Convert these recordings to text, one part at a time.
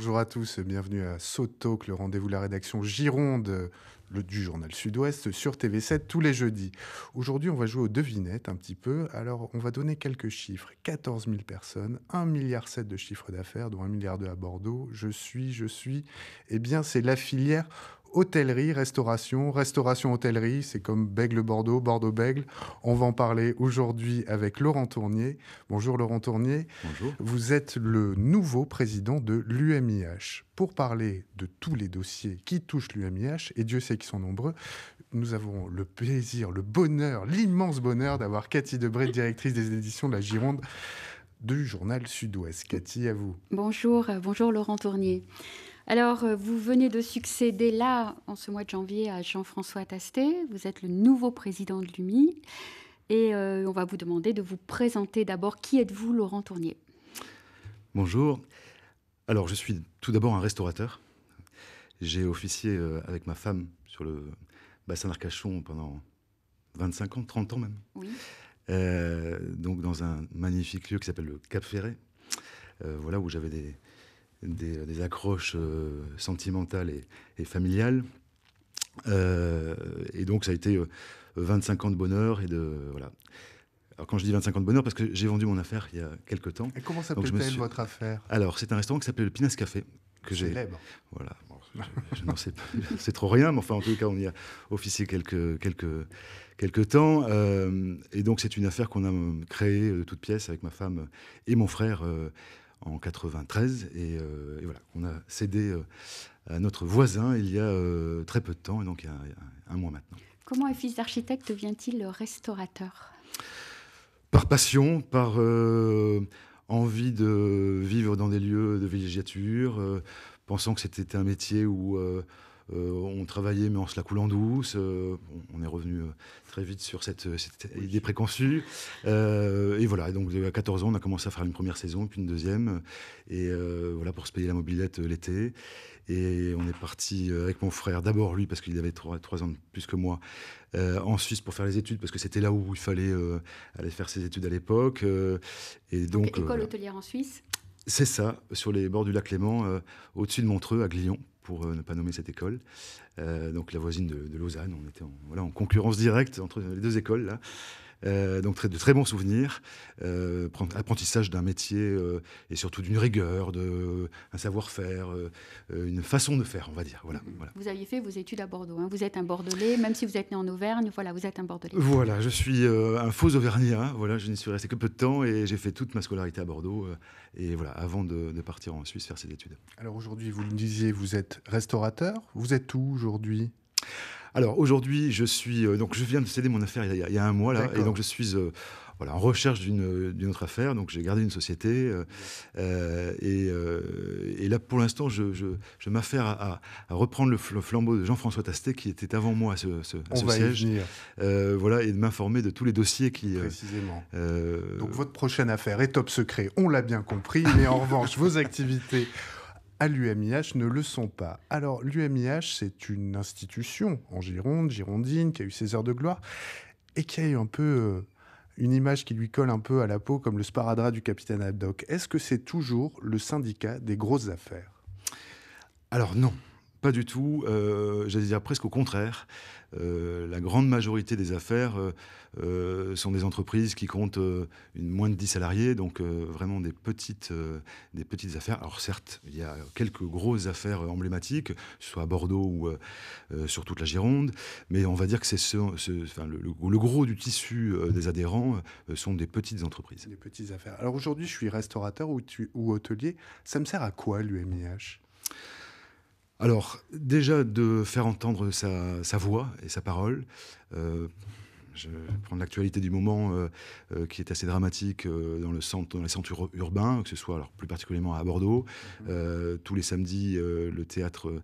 Bonjour à tous, bienvenue à SOTOC, le rendez-vous de la rédaction Gironde le, du journal Sud-Ouest sur TV7 tous les jeudis. Aujourd'hui, on va jouer aux devinettes un petit peu. Alors, on va donner quelques chiffres. 14 000 personnes, 1,7 milliard de chiffre d'affaires, dont 1 milliard à Bordeaux. Je suis, je suis. Eh bien, c'est la filière hôtellerie, restauration, restauration, hôtellerie, c'est comme Bègle Bordeaux, Bordeaux Bègle. On va en parler aujourd'hui avec Laurent Tournier. Bonjour Laurent Tournier. Bonjour. Vous êtes le nouveau président de l'UMIH. Pour parler de tous les dossiers qui touchent l'UMIH, et Dieu sait qu'ils sont nombreux, nous avons le plaisir, le bonheur, l'immense bonheur d'avoir Cathy Debré, directrice des éditions de la Gironde du journal Sud-Ouest. Cathy, à vous. Bonjour, euh, bonjour Laurent Tournier. Alors, euh, vous venez de succéder là, en ce mois de janvier, à Jean-François Tasté. Vous êtes le nouveau président de l'UMI. Et euh, on va vous demander de vous présenter d'abord. Qui êtes-vous, Laurent Tournier Bonjour. Alors, je suis tout d'abord un restaurateur. J'ai officié euh, avec ma femme sur le bassin d'Arcachon pendant 25 ans, 30 ans même. donc dans un magnifique lieu qui s'appelle le Cap Ferré, voilà où j'avais des, des, accroches euh, sentimentales et, familiales. Euh, et donc, ça a été 25 euh, ans de bonheur et de. Voilà. Alors quand je dis 25 ans de bonheur, parce que j'ai vendu mon affaire il y a quelques temps. Et comment s'appelait-elle votre affaire Alors c'est un restaurant qui s'appelle le Pinas Café. Que j'ai. Voilà. je, n'en sais C'est trop rien, mais enfin en tout cas on y a officié quelques quelques quelques temps. et donc c'est une affaire qu'on a créée de toutes pièces avec ma femme et mon frère en 93 euh, et, voilà, on a cédé euh, à notre voisin il y a euh, très peu de temps, et donc il y a un, mois maintenant. Comment un fils d'architecte devient-il restaurateur Par passion, par envie de vivre dans des lieux de villégiature, pensant que c'était un métier où euh, on travaillait, mais en se la coulant douce. Euh, on est revenu euh, très vite sur cette, idée préconçue. et voilà, donc à 14 ans, on a commencé à faire une première saison, puis une deuxième. Et voilà, pour se payer la mobilette l'été. Et on est parti avec mon frère, d'abord lui, parce qu'il avait 3 ans de plus que moi, en Suisse pour faire les études, parce que c'était là où il fallait aller faire ses études à l'époque. et donc, école hôtelière en Suisse c'est ça, sur les bords du lac Léman, au-dessus de Montreux, à Glion, pour euh, ne pas nommer cette école, euh, donc la voisine de, Lausanne. On était en, voilà, en concurrence directe entre les deux écoles là. Euh, donc de très bons souvenirs. Euh, apprentissage d'un métier euh, et surtout d'une rigueur, de, un savoir-faire, une façon de faire, on va dire. Voilà, Vous aviez fait vos études à Bordeaux. Hein. Vous êtes un Bordelais, même si vous êtes né en Auvergne. Voilà, vous êtes un Bordelais. Voilà, je suis un faux Auvergnat. Voilà, je n'y suis resté que peu de temps et j'ai fait toute ma scolarité à Bordeaux. et voilà, avant de, partir en Suisse faire ces études. Alors aujourd'hui, vous me disiez, vous êtes restaurateur. Vous êtes où aujourd'hui alors aujourd'hui, je suis euh, donc je viens de céder mon affaire il y a, un mois là, et donc je suis euh, voilà, en recherche euh, d'une autre affaire, donc j'ai gardé une société. et, là, pour l'instant, je, je, m'affaire à, reprendre le, flambeau de Jean-François Tastet, qui était avant moi à ce, siège. voilà, et de m'informer de tous les dossiers qui. Précisément. Donc, votre prochaine affaire est top secret, on l'a bien compris, mais en revanche, vos activités à l'UMIH ne le sont pas. Alors l'UMIH, c'est une institution en Gironde, girondine, qui a eu ses heures de gloire et qui a eu un peu euh, une image qui lui colle un peu à la peau comme le sparadrap du capitaine Haddock. Est-ce que c'est toujours le syndicat des grosses affaires Alors non, pas du tout, euh, j'allais dire presque au contraire. Euh, la grande majorité des affaires euh, sont des entreprises qui comptent moins de 10 salariés, donc vraiment des petites, des petites affaires. Alors certes, il y a quelques grosses affaires emblématiques, soit à Bordeaux ou sur toute la Gironde, mais on va dire que c'est le, gros du tissu des adhérents sont des petites entreprises. Des petites affaires. Alors aujourd'hui, je suis restaurateur ou hôtelier. Ça me sert à quoi l'UMIH alors, déjà de faire entendre sa, voix et sa parole. Euh, je vais prendre l'actualité du moment euh, euh, qui est assez dramatique dans, le centre, dans les centres urbains, que ce soit alors, plus particulièrement à Bordeaux. Mhm. tous les samedis, le théâtre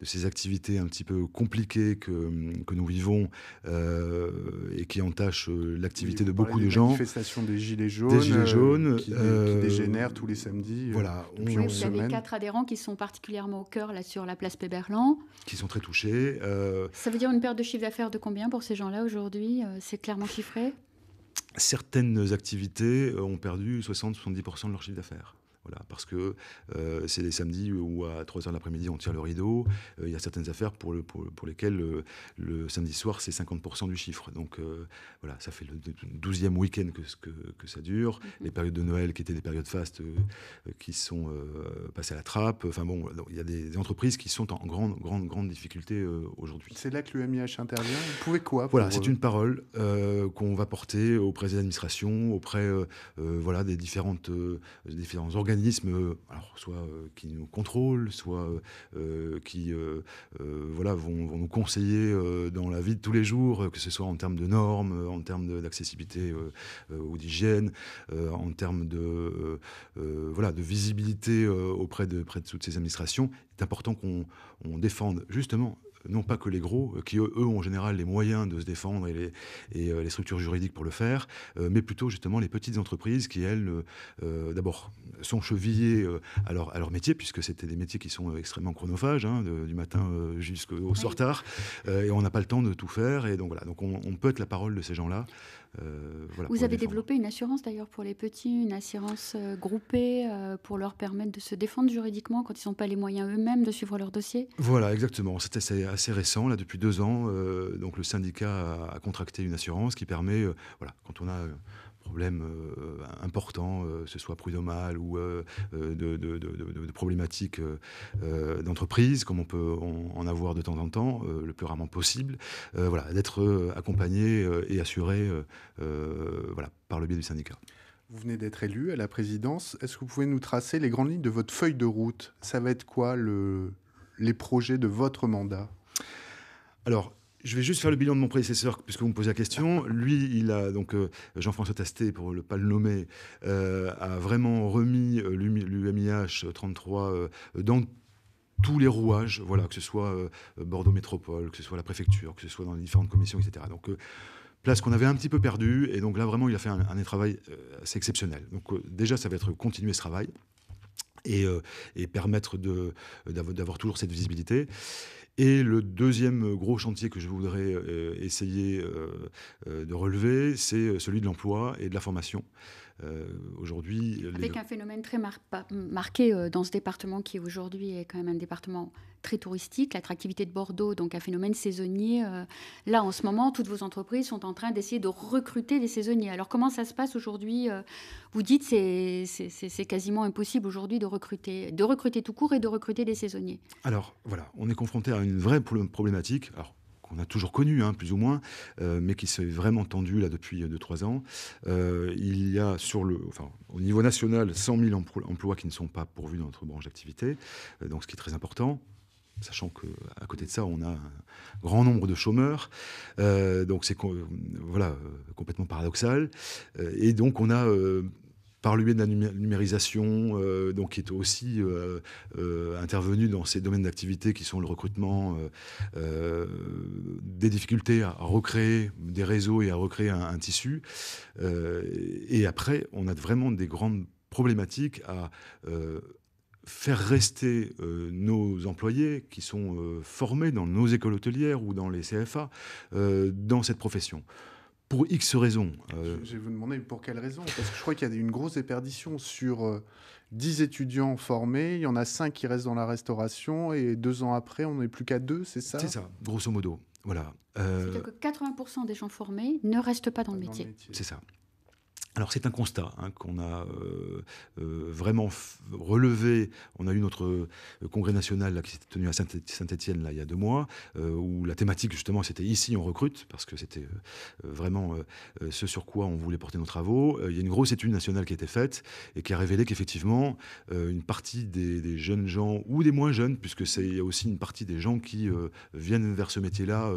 de ces activités un petit peu compliquées que, hum, que nous vivons euh, et qui entachent euh, l'activité de beaucoup de gens. Des manifestations des Gilets jaunes. Des Gilets euh, jaunes. Qui, dégénèrent tous les samedis. Voilà. On, oui, il y a quatre adhérents qui sont particulièrement au cœur là, sur la place Péberlan. Qui sont très touchés. Ça veut dire une perte de chiffre d'affaires de combien pour ces gens-là aujourd'hui C'est clairement chiffré certaines activités ont perdu 60-70% de leur chiffre d'affaires parce que euh, c'est les samedis où à 3h de l'après-midi, on tire le rideau. Euh, il y a certaines affaires pour, le, lesquelles euh, le, samedi soir, c'est 50% du chiffre. Donc voilà, ça fait le 12e week-end que, que, ça dure. Mhm. Les périodes de Noël, qui étaient des périodes fastes, qui sont passées à la trappe. Enfin bon, il y a des, entreprises qui sont en grande, grande, grande difficulté aujourd'hui. C'est là que l'UMIH intervient. Vous pouvez quoi Voilà, c'est une parole qu'on va porter auprès des administrations, auprès voilà, des, différentes, des différents organismes euh, soit euh, qui nous contrôlent, soit euh, qui voilà, vont, nous conseiller dans la vie de tous les jours, que ce soit en termes de normes, en termes d'accessibilité ou d'hygiène, en termes de, voilà, de visibilité auprès, de, auprès de toutes ces administrations, il est important qu'on défende justement non pas que les gros, euh, qui eux, ont en général les moyens de se défendre et les, et, euh, les structures juridiques pour le faire, euh, mais plutôt justement les petites entreprises qui, elles, d'abord, sont chevillées à leur, à, leur, métier, puisque c'était des métiers qui sont extrêmement chronophages, hein, du matin jusqu'au soir tard, et on n'a pas le temps de tout faire. Et donc voilà, donc on, on peut être la parole de ces gens-là euh, voilà, Vous avez développé une assurance d'ailleurs pour les petits, une assurance euh, groupée euh, pour leur permettre de se défendre juridiquement quand ils n'ont pas les moyens eux-mêmes de suivre leur dossier Voilà, exactement. C'était assez, récent, là, depuis deux ans. donc le syndicat a, a, contracté une assurance qui permet, voilà, quand on a problèmes euh, importants, euh, que ce soit prud'homal ou euh, de, de, de, problématiques d'entreprise, comme on peut en, avoir de temps en temps, le plus rarement possible, voilà, d'être accompagné et assuré voilà, par le biais du syndicat. Vous venez d'être élu à la présidence. Est-ce que vous pouvez nous tracer les grandes lignes de votre feuille de route Ça va être quoi le, les projets de votre mandat alors, je vais juste faire le bilan de mon prédécesseur, puisque vous me posez la question. Lui, il a donc euh, Jean-François Tasté, pour ne pas le nommer, euh, a vraiment remis euh, l'UMIH 33 dans tous les rouages, voilà, que ce soit Bordeaux Métropole, que ce soit la préfecture, que ce soit dans les différentes commissions, etc. Donc place qu'on avait un petit peu perdue, et donc là vraiment il a fait un, travail assez exceptionnel. Donc déjà ça va être continuer ce travail et permettre d'avoir toujours cette visibilité. Et le deuxième gros chantier que je voudrais euh, essayer euh, euh, de relever, c'est celui de l'emploi et de la formation. aujourd'hui. Avec un phénomène très marqué dans ce département qui aujourd'hui est quand même un département très touristique, l'attractivité de Bordeaux, donc un phénomène saisonnier. là, en ce moment, toutes vos entreprises sont en train d'essayer de recruter des saisonniers. Alors, comment ça se passe aujourd'hui Vous dites c'est c'est quasiment impossible aujourd'hui de recruter, de recruter tout court et de recruter des saisonniers. Alors, voilà, on est confronté à une une vraie problématique, alors qu'on a toujours connue, hein, plus ou moins, euh, mais qui s'est vraiment tendue là depuis 2 euh, trois ans. Euh, il y a sur le, au niveau national 100 000 emplois qui ne sont pas pourvus dans notre branche d'activité, donc ce qui est très important. Sachant que à côté de ça, on a un grand nombre de chômeurs, donc c'est voilà, complètement paradoxal. et donc on a par le biais de la numérisation, euh, donc qui est aussi euh, euh, intervenue intervenu dans ces domaines d'activité qui sont le recrutement, des difficultés à recréer des réseaux et à recréer un, tissu. et après, on a vraiment des grandes problématiques à faire rester nos employés qui sont formés dans nos écoles hôtelières ou dans les CFA dans cette profession pour X raisons. Euh, je vais vous demander pour quelles raisons. Parce que je crois qu'il y a une grosse éperdition sur 10 euh, étudiants formés. Il y en a 5 qui restent dans la restauration et deux ans après, on n'est plus qu'à deux, c'est ça C'est ça, grosso modo. Voilà. Euh, cest que 80% des gens formés ne restent pas dans, le, métier. C'est ça. Alors c'est un constat hein, qu'on a euh, euh, vraiment relevé. On a eu notre euh, congrès national qui s'est tenu à Saint-Étienne il y a deux mois, où la thématique justement c'était ici on recrute parce que c'était vraiment ce sur quoi on voulait porter nos travaux. il y a une grosse étude nationale qui a été faite et qui a révélé qu'effectivement une partie des, jeunes gens ou des moins jeunes, puisque c'est aussi une partie des gens qui viennent vers ce métier-là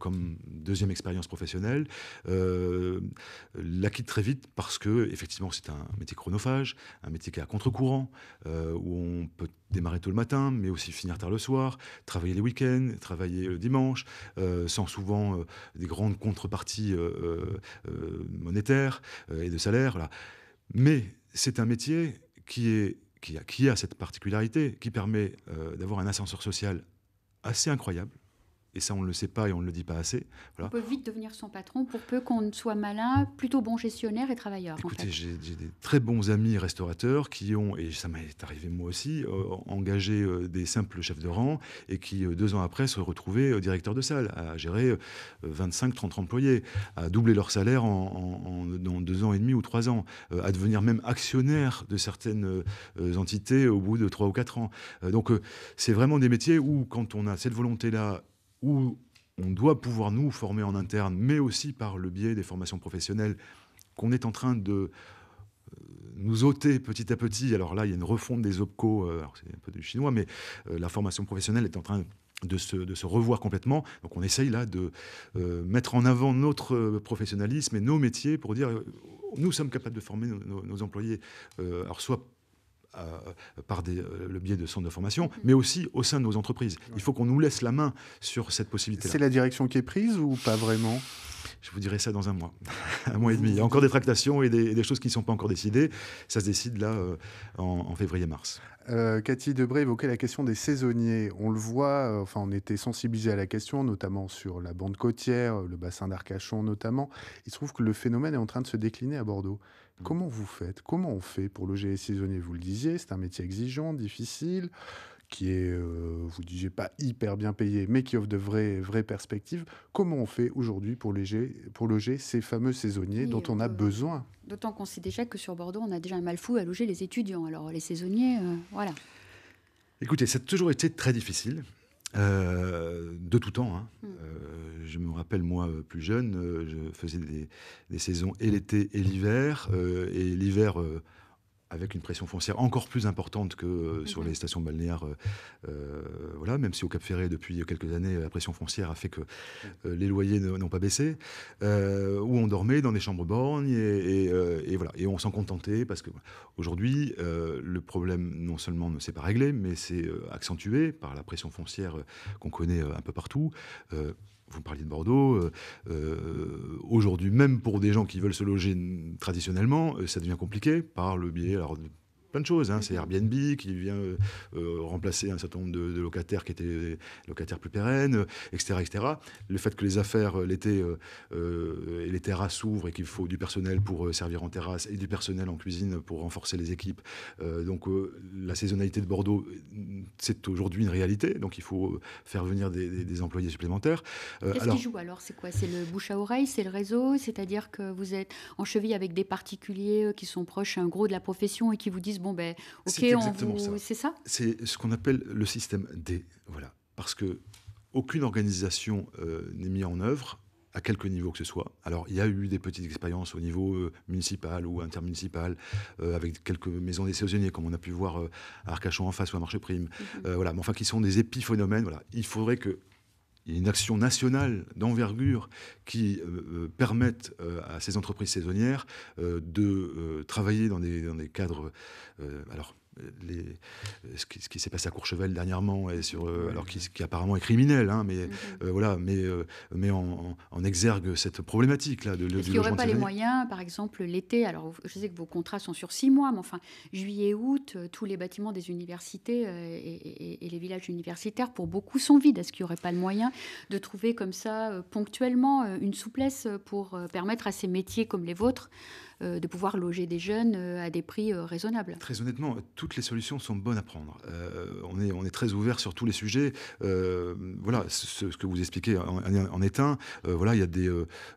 comme deuxième expérience professionnelle, la quitte très vite parce que effectivement c'est un métier chronophage, un métier qui est à contre-courant, euh, où on peut démarrer tôt le matin, mais aussi finir tard le soir, travailler les week-ends, travailler le dimanche, euh, sans souvent euh, des grandes contreparties monétaires et de salaire. Mais c'est un métier qui, est, qui a cette particularité, qui permet d'avoir un ascenseur social assez incroyable et ça, on ne le sait pas et on ne le dit pas assez. On peut vite devenir son patron pour peu qu'on soit malin, plutôt bon gestionnaire et travailleur. Écoutez, j'ai, des très bons amis restaurateurs qui ont, et ça m'est arrivé moi aussi, euh, engagé euh, des simples chefs de rang et qui, euh, deux ans après, se retrouvaient directeurs de salle, à gérer 25-30 employés, à doubler leur salaire en, dans deux ans et demi ou trois ans, à devenir même actionnaire de certaines entités au bout de trois ou quatre ans. donc, c'est vraiment des métiers où, quand on a cette volonté-là, où on doit pouvoir nous former en interne, mais aussi par le biais des formations professionnelles qu'on est en train de euh, nous ôter petit à petit. Alors là, il y a une refonte des OPCO, euh, c'est un peu du chinois, mais euh, la formation professionnelle est en train de se, revoir complètement. Donc on essaye là de mettre en avant notre professionnalisme et nos métiers pour dire nous sommes capables de former nos, employés, alors soit euh, par euh, le biais de centres de formation, mhm. mais aussi au sein de nos entreprises. Il faut qu'on nous laisse la main sur cette possibilité C'est la direction qui est prise ou pas vraiment je vous dirai ça dans un mois, un mois et demi. Il y a encore des tractations et des, choses qui ne sont pas encore décidées. Ça se décide là euh, en, février-mars. Euh, Cathy Debré évoquait la question des saisonniers. On le voit, euh, enfin, on était sensibilisé à la question, notamment sur la bande côtière, le bassin d'Arcachon notamment. Il se trouve que le phénomène est en train de se décliner à Bordeaux. Mm. Comment vous faites Comment on fait pour loger les saisonniers Vous le disiez, c'est un métier exigeant, difficile qui est, euh, vous disiez, pas hyper bien payé, mais qui offre de vraies, vraies perspectives. Comment on fait aujourd'hui pour, pour loger ces fameux saisonniers dont on a euh, besoin D'autant qu'on sait déjà que sur Bordeaux, on a déjà un mal fou à loger les étudiants. Alors les saisonniers, euh, voilà. Écoutez, ça a toujours été très difficile. de tout temps. Hein. Hmm. je me rappelle, moi, plus jeune, je faisais des, des saisons et l'été et l'hiver. et l'hiver, avec une pression foncière encore plus importante que euh, mm-hmm. sur les stations balnéaires. Euh, euh, voilà, même si au Cap Ferré, depuis quelques années, la pression foncière a fait que mm. les loyers n'ont pas baissé, euh, où on dormait dans des chambres borgnes et, voilà, et on s'en contentait parce que aujourd'hui, le problème non seulement ne s'est pas réglé, mais c'est accentué par la pression foncière qu'on connaît un peu partout vous parliez de Bordeaux, euh, euh, aujourd'hui même pour des gens qui veulent se loger traditionnellement, euh, ça devient compliqué par le biais plein de choses. Hein. C'est mhm. Airbnb qui vient euh, euh, remplacer un certain nombre de, locataires qui étaient euh, locataires plus pérennes, etc., etc. Le fait que les affaires l'été et les terrasses s'ouvrent et qu'il faut du personnel pour servir en terrasse et du personnel en cuisine pour renforcer les équipes. donc la saisonnalité de Bordeaux, c'est aujourd'hui une réalité. Donc il faut faire venir des, employés supplémentaires. Qu'est-ce qui joue alors C'est quoi C'est le bouche à oreille, c'est le réseau, c'est-à-dire que vous êtes en cheville avec des particuliers qui sont proches, un gros de la profession et qui vous disent bon, ben, C'est ça C'est ce qu'on appelle le système D, voilà. Parce que aucune organisation euh, n'est mise en œuvre à quelque niveau que ce soit. Alors, il y a eu des petites expériences au niveau euh, municipal ou intermunicipal, euh, avec quelques maisons des saisonniers, comme on a pu voir à Arcachon en face ou à Marche Prime, mhm. voilà, mais enfin, qui sont des épiphénomènes. Voilà. Il faudrait que une action nationale d'envergure qui euh, euh, permette euh, à ces entreprises saisonnières de travailler dans des, dans des cadres alors les, euh, ce qui, s'est passé à Courchevel dernièrement, et sur, euh, alors qui, apparemment est criminel, hein, mais mm-hmm. euh, voilà, mais mais en, exergue cette problématique là de. Est-ce qu'il n'y aurait pas les moyens, par exemple l'été Alors je sais que vos contrats sont sur six mois, mais enfin juillet août, tous les bâtiments des universités et, et les villages universitaires pour beaucoup sont vides. Est-ce qu'il n'y aurait pas le moyen de trouver comme ça ponctuellement une souplesse pour permettre à ces métiers comme les vôtres euh, de pouvoir loger des jeunes euh, à des prix euh, raisonnables. Très honnêtement, toutes les solutions sont bonnes à prendre. on, est, on est très ouvert sur tous les sujets. voilà, ce, que vous expliquez en, en voilà, il y a des,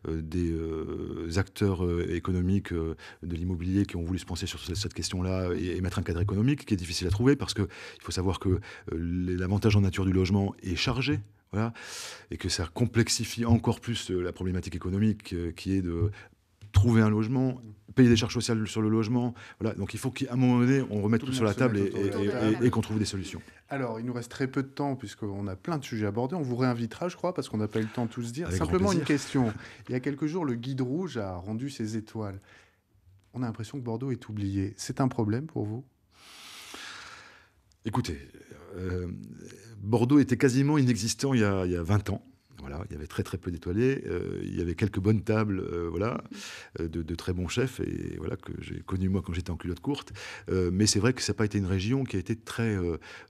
des acteurs économiques de l'immobilier qui ont voulu se penser sur cette question-là et, mettre un cadre économique qui est difficile à trouver parce qu'il faut savoir que l'avantage en nature du logement est chargé. Voilà, et que ça complexifie encore plus la problématique économique qui est de trouver un logement, payer des charges sociales sur le logement. Voilà. Donc il faut qu'à un moment donné, on remette tout, sur la table et, qu'on trouve des solutions. Alors, il nous reste très peu de temps puisqu'on a plein de sujets à aborder. On vous réinvitera, je crois, parce qu'on n'a pas eu le temps de tout se dire. Simplement une question. Il y a quelques jours, le guide rouge a rendu ses étoiles. On a l'impression que Bordeaux est oublié. C'est un problème pour vous Écoutez, euh, Bordeaux était quasiment inexistant il y a, il y a 20 ans. Voilà, il y avait très très peu d'étoilés, euh, il y avait quelques bonnes tables, euh, voilà, euh, de, très bons chefs et voilà que j'ai connu moi quand j'étais en culotte courte. mais c'est vrai que ça n'a pas été une région qui a été très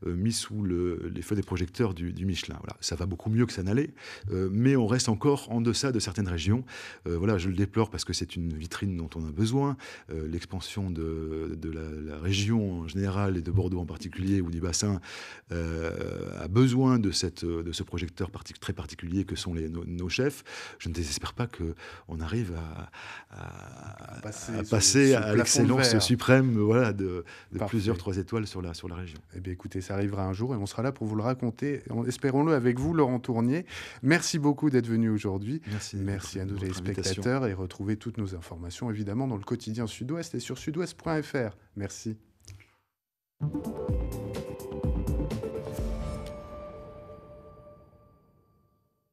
mise sous les feux des projecteurs du, Michelin. Voilà, ça va beaucoup mieux que ça n'allait, mais on reste encore en deçà de certaines régions. voilà, je le déplore parce que c'est une vitrine dont on a besoin. L'expansion de, la, région en général et de Bordeaux en particulier ou du bassin a besoin de cette de ce projecteur très particulier que sont les, nos, chefs, je ne désespère pas qu'on arrive à, à passer, à, l'excellence suprême voilà, de, plusieurs trois étoiles sur la, sur la région. Eh bien, écoutez, ça arrivera un jour et on sera là pour vous le raconter. Espérons-le avec vous, Laurent Tournier. Merci beaucoup d'être venu aujourd'hui. Merci. à nos téléspectateurs spectateurs, et retrouvez toutes nos informations, évidemment, dans le quotidien Sud-Ouest et sur sud-ouest.fr. Merci.